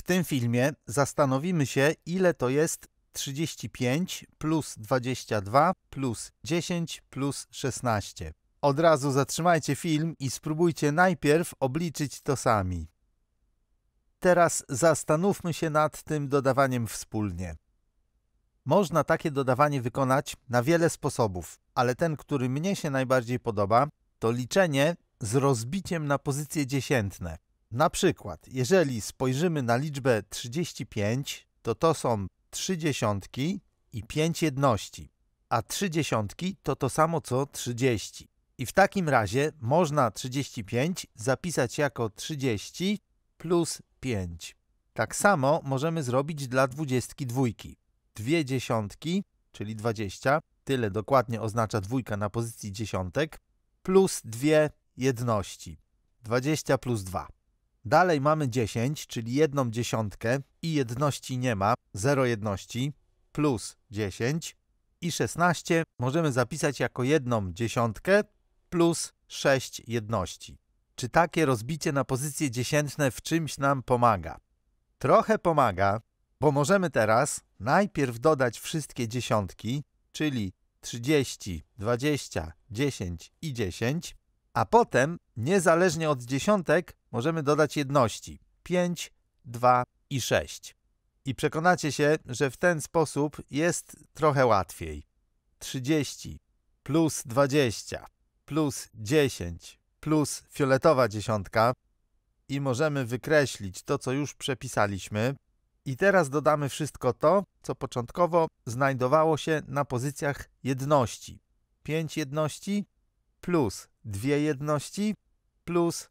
W tym filmie zastanowimy się, ile to jest 35 plus 22 plus 10 plus 16. Od razu zatrzymajcie film i spróbujcie najpierw obliczyć to sami. Teraz zastanówmy się nad tym dodawaniem wspólnie. Można takie dodawanie wykonać na wiele sposobów, ale ten, który mnie się najbardziej podoba, to liczenie z rozbiciem na pozycje dziesiętne. Na przykład, jeżeli spojrzymy na liczbę 35, to to są 3 dziesiątki i 5 jedności, a 3 dziesiątki to to samo co 30. I w takim razie można 35 zapisać jako 30 plus 5. Tak samo możemy zrobić dla dwudziestki dwójki. Dwie dziesiątki, czyli 20, tyle dokładnie oznacza dwójka na pozycji dziesiątek, plus dwie jedności. 20 plus 2. Dalej mamy 10, czyli jedną dziesiątkę i jedności nie ma, 0 jedności, plus 10 i 16 możemy zapisać jako jedną dziesiątkę plus 6 jedności. Czy takie rozbicie na pozycje dziesiętne w czymś nam pomaga? Trochę pomaga, bo możemy teraz najpierw dodać wszystkie dziesiątki, czyli 30, 20, 10 i 10, a potem, niezależnie od dziesiątek, możemy dodać jedności 5, 2 i 6. I przekonacie się, że w ten sposób jest trochę łatwiej. 30 plus 20 plus 10 plus fioletowa dziesiątka i możemy wykreślić to, co już przepisaliśmy. I teraz dodamy wszystko to, co początkowo znajdowało się na pozycjach jedności. 5 jedności plus 2 jedności plus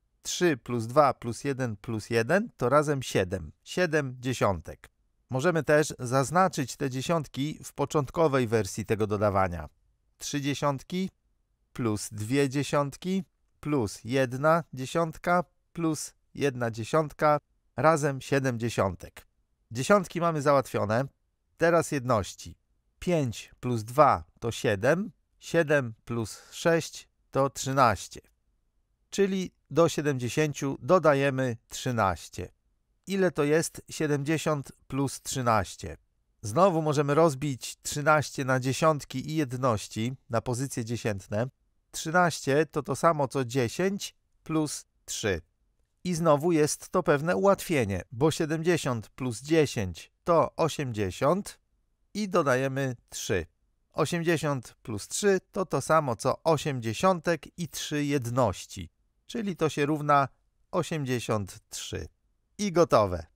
3 plus 2 plus 1 plus 1 to razem 7. 7 dziesiątek. Możemy też zaznaczyć te dziesiątki w początkowej wersji tego dodawania. 3 dziesiątki plus 2 dziesiątki plus 1 dziesiątka plus 1 dziesiątka razem 7 dziesiątek. Dziesiątki mamy załatwione. Teraz jedności. 5 plus 2 to 7, 7 plus 6 to 13 czyli do 70 dodajemy 13. Ile to jest 70 plus 13? Znowu możemy rozbić 13 na dziesiątki i jedności, na pozycje dziesiętne. 13 to to samo co 10 plus 3. I znowu jest to pewne ułatwienie, bo 70 plus 10 to 80 i dodajemy 3. 80 plus 3 to to samo co 80 i 3 jedności czyli to się równa 83. I gotowe.